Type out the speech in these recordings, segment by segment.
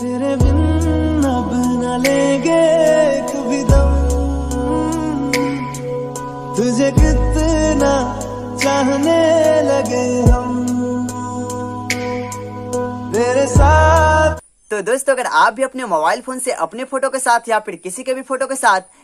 तेरे बिन अब न लेंगे कभी दम तुझे कितना चाहने लगे हम तेरे साथ तो दोस्तों अगर आप भी अपने मोबाइल फोन से अपने फोटो के साथ या फिर किसी के भी फोटो के साथ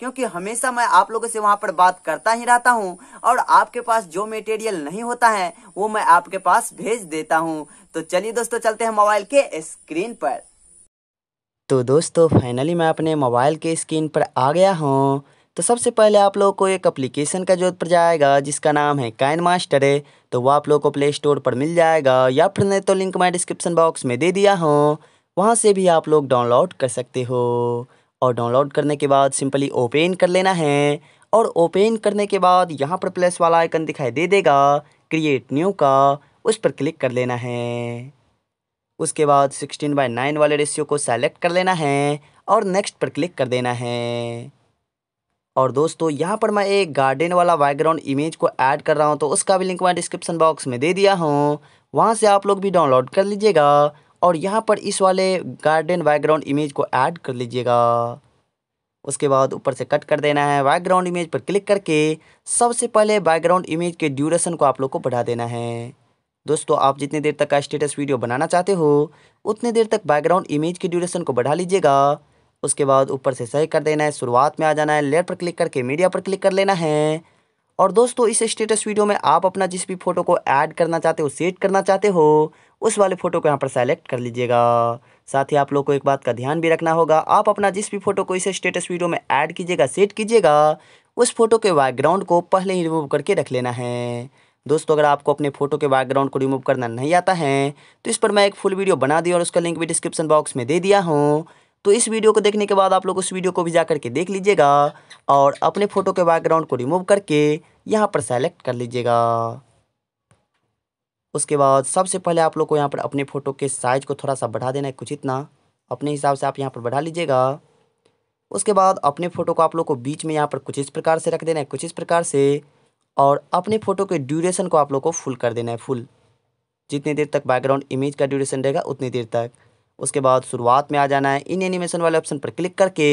क्योंकि हमेशा मैं आप लोगों से वहां पर बात करता ही रहता हूँ और आपके पास जो मेटेरियल नहीं होता है वो मैं आपके पास भेज देता हूँ तो चलिए दोस्तों चलते हैं मोबाइल के स्क्रीन पर तो दोस्तों फाइनली मैं अपने मोबाइल के स्क्रीन पर आ गया हूँ तो सबसे पहले आप लोगों को एक एप्लीकेशन का जरूरत पड़ जाएगा जिसका नाम है काइन मास्टर है तो वो आप लोगों को प्ले स्टोर पर मिल जाएगा या फिर नहीं तो लिंक मैं डिस्क्रिप्शन बॉक्स में दे दिया हूँ वहाँ से भी आप लोग डाउनलोड कर सकते हो और डाउनलोड करने के बाद सिंपली ओपन कर लेना है और ओपन करने के बाद यहाँ पर प्लस वाला आइकन दिखाई दे देगा क्रिएट न्यू का उस पर क्लिक कर लेना है उसके बाद सिक्सटीन बाई नाइन वाले रेशियो को सेलेक्ट कर लेना है और नेक्स्ट पर क्लिक कर देना है और दोस्तों यहाँ पर मैं एक गार्डन वाला बैकग्राउंड इमेज को ऐड कर रहा हूँ तो उसका भी लिंक मैं डिस्क्रिप्शन बॉक्स में दे दिया हूँ वहाँ से आप लोग भी डाउनलोड कर लीजिएगा और यहाँ पर इस वाले गार्डन बैकग्राउंड इमेज को ऐड कर लीजिएगा उसके बाद ऊपर से कट कर देना है बैकग्राउंड इमेज पर क्लिक करके सबसे पहले बैकग्राउंड इमेज के ड्यूरेशन को आप लोग को बढ़ा देना है दोस्तों आप जितनी देर तक का स्टेटस वीडियो बनाना चाहते हो उतनी देर तक बैकग्राउंड इमेज के ड्यूरेशन को बढ़ा लीजिएगा उसके बाद ऊपर से सही कर देना है शुरुआत में आ जाना है लेयर पर क्लिक करके मीडिया पर क्लिक कर लेना है और दोस्तों इस स्टेटस वीडियो में आप अपना जिस भी फोटो को ऐड करना चाहते हो सेट करना चाहते हो उस वाले फ़ोटो को यहाँ पर सेलेक्ट कर लीजिएगा साथ ही आप लोग को एक बात का ध्यान भी रखना होगा आप अपना जिस भी फोटो को इस स्टेटस वीडियो में ऐड कीजिएगा सेट कीजिएगा उस फोटो के बैकग्राउंड को पहले ही रिमूव करके रख लेना है दोस्तों अगर आपको अपने फोटो के बैकग्राउंड को रिमूव करना नहीं आता है तो इस पर मैं एक फुल वीडियो बना दी और उसका लिंक भी डिस्क्रिप्शन बॉक्स में दे दिया हूँ तो इस वीडियो को देखने के बाद आप लोग उस वीडियो को भी जा करके देख लीजिएगा और अपने फ़ोटो के बैकग्राउंड को रिमूव करके यहाँ पर सेलेक्ट कर लीजिएगा उसके बाद सबसे पहले आप लोग को यहाँ पर अपने फ़ोटो के साइज़ को थोड़ा सा बढ़ा देना है कुछ इतना अपने हिसाब से आप यहाँ पर बढ़ा लीजिएगा उसके बाद अपने फ़ोटो को आप लोग को बीच में यहाँ पर कुछ इस प्रकार से रख देना है कुछ इस प्रकार से और अपने फ़ोटो के ड्यूरेशन को आप लोग को फुल कर देना है फुल जितनी देर तक बैकग्राउंड इमेज का ड्यूरेशन रहेगा उतनी देर तक उसके बाद शुरुआत में आ जाना है इन एनिमेशन वाले ऑप्शन पर क्लिक करके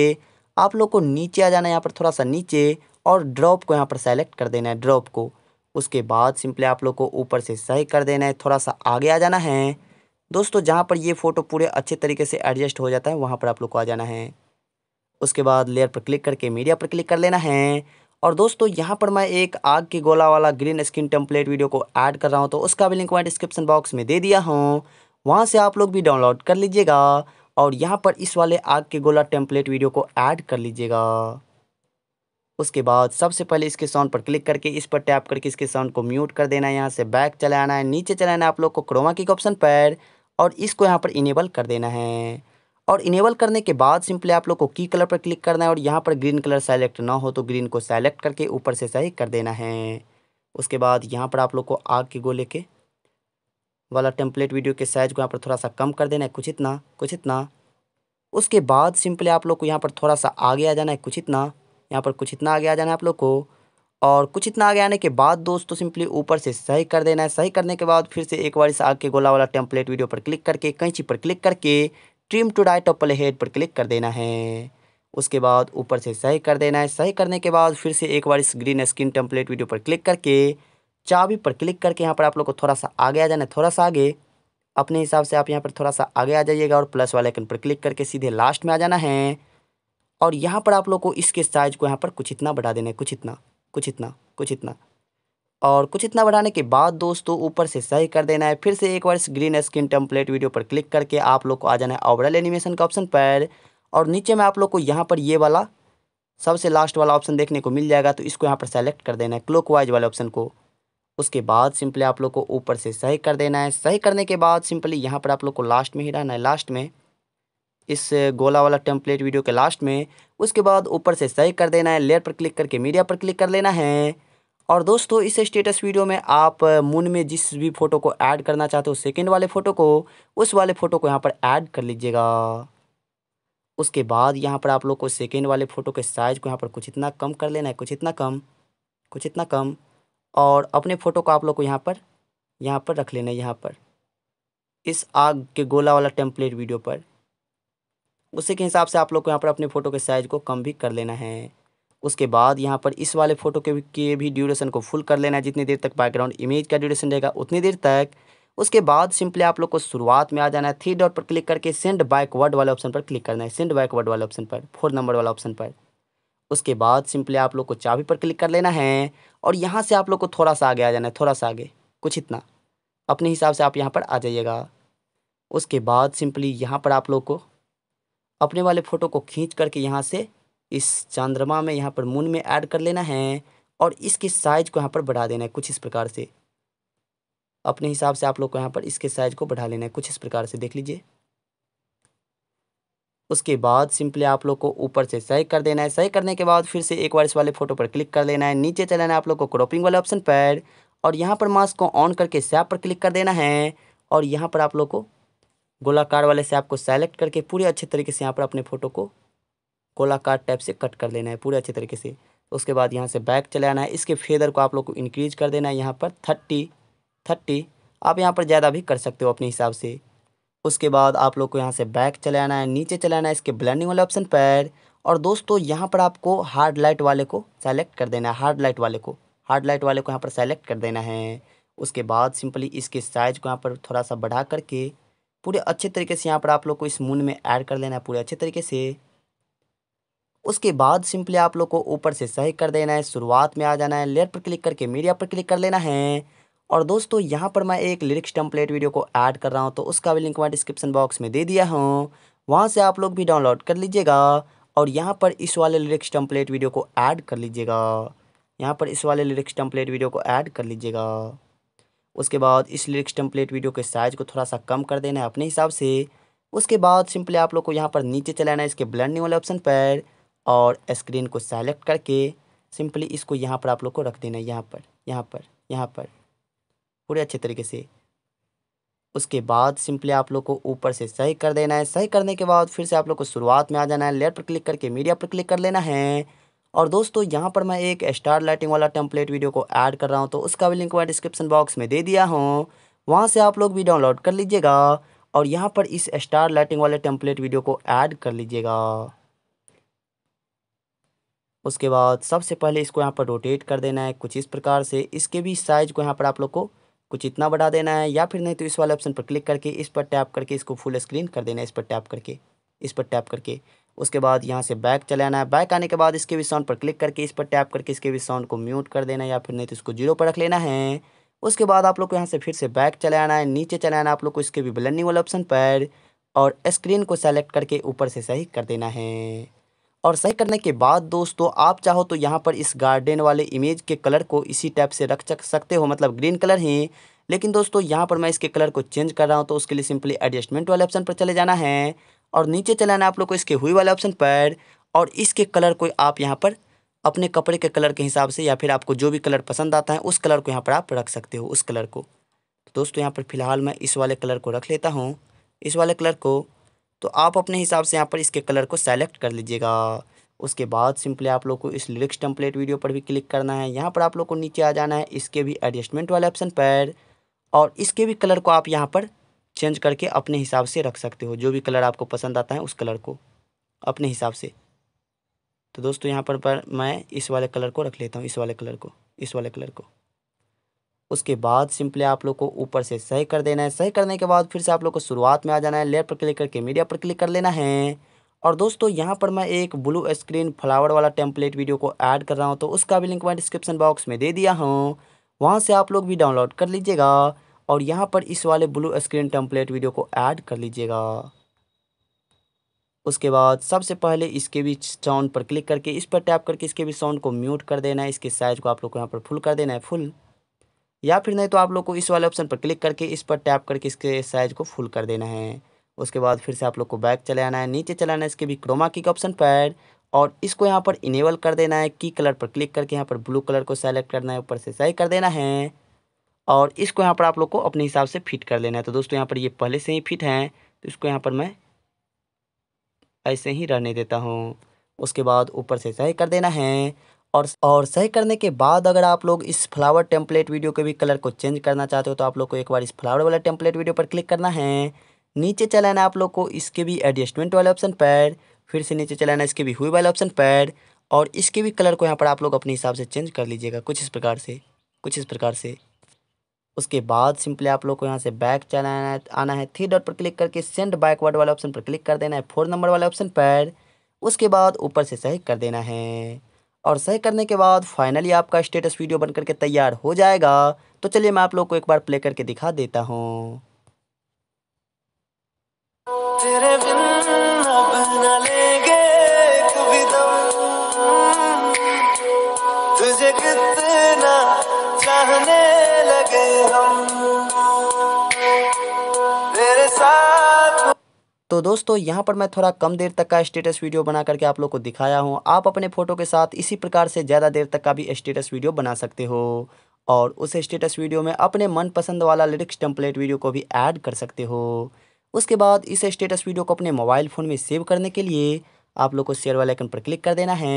आप लोग को नीचे आ जाना है यहाँ पर थोड़ा सा नीचे और ड्रॉप को यहाँ पर सेलेक्ट कर देना है ड्रॉप को उसके बाद सिंपली आप लोग को ऊपर से सही कर देना है थोड़ा सा आगे आ जाना है दोस्तों जहाँ पर ये फ़ोटो पूरे अच्छे तरीके से एडजस्ट हो जाता है वहाँ पर आप लोग को आ जाना है उसके बाद लेयर पर क्लिक करके मीडिया पर क्लिक कर लेना है और दोस्तों यहाँ पर मैं एक आग की गोला वाला ग्रीन स्किन टेम्पलेट वीडियो को ऐड कर रहा हूँ तो उसका भी लिंक मैं डिस्क्रिप्शन बॉक्स में दे दिया हूँ वहाँ से आप लोग भी डाउनलोड कर लीजिएगा और यहाँ पर इस वाले आग के गोला टेम्पलेट वीडियो को ऐड कर लीजिएगा उसके बाद सबसे पहले इसके साउंड पर क्लिक करके इस पर टैप करके इसके साउंड को म्यूट कर देना है यहाँ से बैक चले आना है नीचे चले आना है आप लोग को क्रोमा की ऑप्शन पर और इसको यहाँ पर इनेबल कर देना है और इनेबल करने के बाद सिंपली आप लोग को की कलर पर क्लिक करना है और यहाँ पर ग्रीन कलर सेलेक्ट ना हो तो ग्रीन को सेलेक्ट करके ऊपर से सही कर देना है उसके बाद यहाँ पर आप लोग को आग के गोले के वाला टेम्पलेट वीडियो के साइज़ को यहाँ पर थोड़ा सा कम कर देना है कुछ इतना कुछ इतना उसके बाद सिंपली आप लोग को यहाँ पर थोड़ा सा आगे आ जाना है कुछ इतना यहाँ पर कुछ इतना आगे आ जाना है आप लोग को और कुछ इतना आगे आने के बाद दोस्तों सिंपली ऊपर से सही कर देना है सही करने के बाद फिर से एक बार इस आग के गोला वाला टेम्पलेट वीडियो पर क्लिक करके कैंची पर क्लिक करके trim to right of play head पर क्लिक कर देना है उसके बाद ऊपर से सही कर देना है सही करने के बाद फिर से एक बार इस ग्रीन स्क्रीन टेम्पलेट वीडियो पर क्लिक करके चाबी पर क्लिक करके यहाँ पर आप लोग को थोड़ा सा आगे आ जाना थोड़ा सा आगे अपने हिसाब से आप यहाँ पर थोड़ा सा आगे आ जाइएगा और प्लस वाले आइकन पर क्लिक करके सीधे लास्ट में आ जाना है और यहाँ पर आप लोग को इसके साइज को यहाँ पर कुछ इतना बढ़ा देना है कुछ इतना कुछ इतना कुछ इतना और कुछ इतना बढ़ाने के बाद दोस्तों ऊपर से सही कर देना है फिर से एक बार ग्रीन स्क्रीन टेम्पलेट वीडियो पर क्लिक करके आप लोग को आ जाना है ओवरऑल एनिमेशन का ऑप्शन पर और नीचे में आप लोग को यहाँ पर ये वाला सबसे लास्ट वाला ऑप्शन देखने को मिल जाएगा तो इसको यहाँ पर सेलेक्ट कर देना है क्लोक वाइज वाले ऑप्शन को उसके बाद सिंपली आप लोग को ऊपर से सही कर देना है सही करने के बाद सिंपली यहाँ पर आप लोग को लास्ट में ही रहना है लास्ट में इस गोला वाला टेम्पलेट वीडियो के लास्ट में उसके बाद ऊपर से सही कर देना है लेयर पर क्लिक करके मीडिया पर क्लिक कर लेना है और दोस्तों इस स्टेटस वीडियो में आप मून में जिस भी फ़ोटो को ऐड करना चाहते हो सेकंड वाले फ़ोटो को उस वाले फ़ोटो को यहाँ पर ऐड कर लीजिएगा उसके बाद यहाँ पर आप लोग को सेकेंड वाले फ़ोटो के साइज़ को यहाँ पर कुछ इतना कम कर लेना है कुछ इतना कम कुछ इतना कम और अपने फ़ोटो को आप लोग को यहाँ पर यहाँ पर रख लेना है यहाँ पर इस आग के गोला वाला टेम्पलेट वीडियो पर उसी के हिसाब से आप लोग को यहाँ पर अपने फ़ोटो के साइज़ को कम भी कर लेना है उसके बाद यहाँ पर इस वाले फ़ोटो के भी के भी ड्यूरेशन को फुल कर लेना है जितनी देर तक बैकग्राउंड इमेज का ड्यूरेशन रहेगा उतनी देर तक उसके बाद सिंपली आप लोग को शुरुआत में आ जाना है थ्री डॉट पर क्लिक करके सेंड बैकवर्ड वाले ऑप्शन पर क्लिक करना है सेंड बैकवर्ड वाले ऑप्शन पर फोर नंबर वाला ऑप्शन पर उसके बाद सिंपली आप लोग को चाबी पर क्लिक कर लेना है और यहाँ से आप लोग को थोड़ा सा आगे आ जाना है थोड़ा सा आगे कुछ इतना अपने हिसाब से आप यहाँ पर आ जाइएगा उसके बाद सिंपली यहाँ पर आप लोग को अपने वाले फ़ोटो को खींच करके यहाँ से इस चंद्रमा में यहाँ पर मून में ऐड कर लेना है और इसके साइज को यहाँ पर बढ़ा देना है कुछ इस प्रकार से अपने हिसाब से आप लोग को यहाँ पर इसके साइज को बढ़ा लेना है कुछ इस प्रकार से देख लीजिए उसके बाद सिंपली आप लोग को ऊपर से सही कर देना है सही करने के बाद फिर से एक बार इस वाले फोटो पर क्लिक कर लेना है नीचे चलाना है आप लोग को क्रॉपिंग वाले ऑप्शन पर और यहाँ पर मास्क को ऑन करके सैप पर क्लिक कर देना है और यहाँ पर आप लोग को गोलाकार वाले सैप को सेलेक्ट करके पूरे अच्छे तरीके से यहाँ पर अपने फ़ोटो को गोलाकार टाइप से कट कर लेना है पूरे अच्छे तरीके से तो उसके बाद यहाँ से बैक चले आना है इसके फेदर को आप लोग को इंक्रीज कर देना है यहाँ पर थर्टी थर्टी आप यहाँ पर ज़्यादा भी कर सकते हो अपने हिसाब से उसके बाद आप लोग को यहाँ से बैक चले आना है नीचे चले आना है इसके ब्लैंडिंग वाले ऑप्शन पर और दोस्तों यहाँ पर आपको हार्ड लाइट वाले को सेलेक्ट कर देना है हार्ड लाइट वाले को हार्ड लाइट वाले को यहाँ पर सेलेक्ट कर देना है उसके बाद सिंपली इसके साइज को यहाँ पर थोड़ा सा बढ़ा करके पूरे अच्छे तरीके से यहाँ पर आप लोग को इस मून में ऐड कर लेना है पूरे अच्छे तरीके से उसके बाद सिंपली आप लोग को ऊपर से सही कर देना है शुरुआत में आ जाना है लेयर पर क्लिक करके मीडिया पर क्लिक कर लेना है और दोस्तों यहाँ पर मैं एक लिरिक्स टेम्पलेट वीडियो को ऐड कर रहा हूँ तो उसका भी लिंक मैं डिस्क्रिप्शन बॉक्स में दे दिया हूँ वहाँ से आप लोग भी डाउनलोड कर लीजिएगा और यहाँ पर इस वाले लिरिक्स टम्पलेट वीडियो को ऐड कर लीजिएगा यहाँ पर इस वाले लिरिक्स टेम्पलेट वीडियो को ऐड कर लीजिएगा उसके बाद इस लिरिक्स टम्पलेट वीडियो के साइज़ को थोड़ा सा कम कर देना है अपने हिसाब से उसके बाद सिंपली आप लोग को यहाँ पर नीचे चलाना है इसके ब्लैंडिंग वाले ऑप्शन पर और स्क्रीन को सेलेक्ट करके सिंपली इसको यहाँ पर आप लोग को रख देना है यहाँ पर यहाँ पर यहाँ पर पूरे अच्छे तरीके से उसके बाद सिंपली आप लोग को ऊपर से सही कर देना है सही करने के बाद फिर से आप लोग को शुरुआत में आ जाना है लेयर पर क्लिक करके मीडिया पर क्लिक कर लेना है और दोस्तों यहाँ पर मैं एक स्टार लाइटिंग वाला टेम्पलेट वीडियो को ऐड कर रहा हूँ तो उसका भी लिंक मैं डिस्क्रिप्शन बॉक्स में दे दिया हूँ वहाँ से आप लोग भी डाउनलोड कर लीजिएगा और यहाँ पर इस स्टार लाइटिंग वाले टेम्पलेट वीडियो को ऐड कर लीजिएगा उसके बाद सबसे पहले इसको यहाँ पर रोटेट कर देना है कुछ इस प्रकार से इसके भी साइज़ को यहाँ पर आप लोग को कुछ इतना बढ़ा देना है या फिर नहीं तो इस वाले ऑप्शन पर क्लिक करके इस पर टैप करके इसको फुल स्क्रीन कर देना है इस पर टैप करके इस पर टैप करके उसके बाद यहाँ से बैक चले आना है बैक आने के बाद इसके भी साउंड पर क्लिक करके इस पर टैप करके इसके भी साउंड को म्यूट कर देना है या फिर नहीं तो इसको जीरो पर रख लेना है उसके बाद आप लोग को यहाँ से फिर से बैक चले आना है नीचे चले आना है आप लोग को इसके भी ब्लनिंग वाले ऑप्शन पर और स्क्रीन को सेलेक्ट करके ऊपर से सही कर देना है और सही करने के बाद दोस्तों आप चाहो तो यहाँ पर इस गार्डन वाले इमेज के कलर को इसी टाइप से रख सकते हो मतलब ग्रीन कलर ही लेकिन दोस्तों यहाँ पर मैं इसके कलर को चेंज कर रहा हूँ तो उसके लिए सिंपली एडजस्टमेंट वाले ऑप्शन पर चले जाना है और नीचे चले है आप लोग को इसके हुई वाले ऑप्शन पर और इसके कलर को आप यहाँ पर अपने कपड़े के कलर के हिसाब से या फिर आपको जो भी कलर पसंद आता है उस कलर को यहाँ पर आप रख सकते हो उस कलर को दोस्तों यहाँ पर फिलहाल मैं इस वाले कलर को रख लेता हूँ इस वाले कलर को तो आप अपने हिसाब से यहाँ पर इसके कलर को सेलेक्ट कर लीजिएगा उसके बाद सिंपली आप लोग को इस लिरिक्स टम्पलेट वीडियो पर भी क्लिक करना है यहाँ पर आप लोग को नीचे आ जाना है इसके भी एडजस्टमेंट वाले ऑप्शन पर और इसके भी कलर को आप यहाँ पर चेंज करके अपने हिसाब से रख सकते हो जो भी कलर आपको पसंद आता है उस कलर को अपने हिसाब से तो दोस्तों यहाँ पर, पर मैं इस वाले कलर को रख लेता हूँ इस वाले कलर को इस वाले कलर को उसके बाद सिंपली आप लोग को ऊपर से सही कर देना है सही करने के बाद फिर से आप लोग को शुरुआत में आ जाना है लेयर पर क्लिक करके मीडिया पर क्लिक कर लेना है और दोस्तों यहाँ पर मैं एक ब्लू स्क्रीन फ्लावर वाला टेम्पलेट वीडियो को ऐड कर रहा हूँ तो उसका भी लिंक मैं डिस्क्रिप्शन बॉक्स में दे दिया हूँ वहाँ से आप लोग भी डाउनलोड कर लीजिएगा और यहाँ पर इस वाले ब्लू स्क्रीन टेम्पलेट वीडियो को ऐड कर लीजिएगा उसके बाद सबसे पहले इसके भी साउंड पर क्लिक करके इस पर टैप करके इसके भी साउंड को म्यूट कर देना है इसके साइज़ को आप लोग को यहाँ पर फुल कर देना है फुल या फिर नहीं तो आप लोग को इस वाले ऑप्शन पर क्लिक करके इस पर टैप करके इसके साइज़ को फुल कर देना है उसके बाद फिर से आप लोग को बैक चले आना है नीचे चलाना है इसके भी क्रोमा की ऑप्शन पर और इसको यहाँ पर इनेबल कर देना है की कलर पर क्लिक करके यहाँ पर ब्लू कलर को सेलेक्ट करना है ऊपर से सही कर देना है और इसको यहाँ पर आप लोग को अपने हिसाब से फिट कर लेना है तो दोस्तों यहाँ पर ये पहले से ही फिट हैं तो इसको यहाँ पर मैं ऐसे ही रहने देता हूँ उसके बाद ऊपर से सही कर देना है और और सही करने के बाद अगर आप लोग इस फ्लावर टेम्पलेट वीडियो के भी कलर को चेंज करना चाहते हो तो आप लोग को एक बार इस फ्लावर वाला टेम्पलेट वीडियो पर क्लिक करना है नीचे चलाना है आप लोग को इसके भी एडजस्टमेंट वाले ऑप्शन पर फिर से नीचे चलाना है इसके भी हुई वाले ऑप्शन पर और इसके भी कलर को यहाँ पर आप लोग अपने हिसाब से चेंज कर लीजिएगा कुछ इस प्रकार से कुछ इस प्रकार से उसके बाद सिंपली आप लोग को यहाँ से बैक चलाना है आना है थ्री डॉट पर क्लिक करके सेंड बैकवर्ड वाले ऑप्शन पर क्लिक कर देना है फोर नंबर वाले ऑप्शन पर उसके बाद ऊपर से सही कर देना है और सही करने के बाद फाइनली आपका स्टेटस वीडियो बन करके तैयार हो जाएगा तो चलिए मैं आप लोग को एक बार प्ले करके दिखा देता हूँ तो दोस्तों यहाँ पर मैं थोड़ा कम देर तक का स्टेटस वीडियो बना करके आप लोग को दिखाया हूँ आप अपने फ़ोटो के साथ इसी प्रकार से ज़्यादा देर तक का भी स्टेटस वीडियो बना सकते हो और उस स्टेटस वीडियो में अपने मनपसंद वाला लिरिक्स टेम्पलेट वीडियो को भी ऐड कर सकते हो उसके बाद इस स्टेटस वीडियो को अपने मोबाइल फ़ोन में सेव करने के लिए आप लोग को शेयर वाले आइकन पर क्लिक कर देना है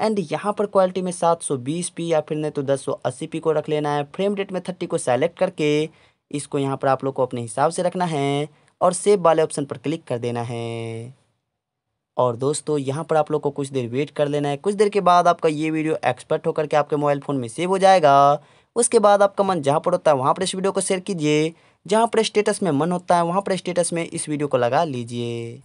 एंड यहाँ पर क्वालिटी में 720p या फिर नहीं तो 1080p को रख लेना है फ्रेम रेट में 30 को सेलेक्ट करके इसको यहाँ पर आप लोग को अपने हिसाब से रखना है और सेव वाले ऑप्शन पर क्लिक कर देना है और दोस्तों यहाँ पर आप लोग को कुछ देर वेट कर लेना है कुछ देर के बाद आपका ये वीडियो एक्सपर्ट होकर के आपके मोबाइल फ़ोन में सेव हो जाएगा उसके बाद आपका मन जहाँ पर होता है वहाँ पर इस वीडियो को शेयर कीजिए जहाँ पर स्टेटस में मन होता है वहाँ पर स्टेटस में इस वीडियो को लगा लीजिए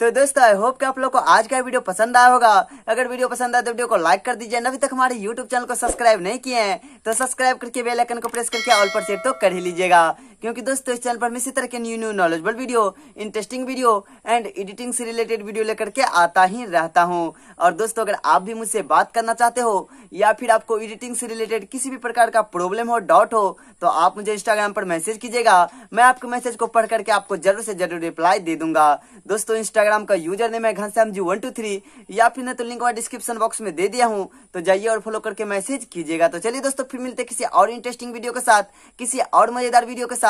तो दोस्तों आई होप कि आप लोग को आज का वीडियो पसंद आया होगा अगर वीडियो पसंद आए तो वीडियो को लाइक कर दीजिए अभी तक हमारे यूट्यूब चैनल को सब्सक्राइब नहीं किए हैं तो सब्सक्राइब करके बेल आइकन को प्रेस करके ऑल पर सेट तो कर ही लीजिएगा क्योंकि दोस्तों इस चैनल पर मैं इसी तरह के new new knowledgeable video interesting video and editing से रिलेटेड वीडियो लेकर के आता ही रहता हूँ और दोस्तों अगर आप भी मुझसे बात करना चाहते हो या फिर आपको एडिटिंग से रिलेटेड किसी भी प्रकार का प्रॉब्लम हो डाउट हो तो आप मुझे इंस्टाग्राम पर मैसेज कीजिएगा मैं आपके मैसेज को पढ़ करके आपको जरूर से जरूर रिप्लाई दे दूंगा दोस्तों इंस्टाग्राम का यूजर नेम है Ghanshyam G one two three या फिर मैं तो लिंक डिस्क्रिप्शन बॉक्स में दे दिया हूँ तो जाइए और फॉलो करके मैसेज कीजिएगा तो चलिए दोस्तों फिर मिलते किसी और इंटरेस्टिंग वीडियो के साथ किसी और मजेदार वीडियो के साथ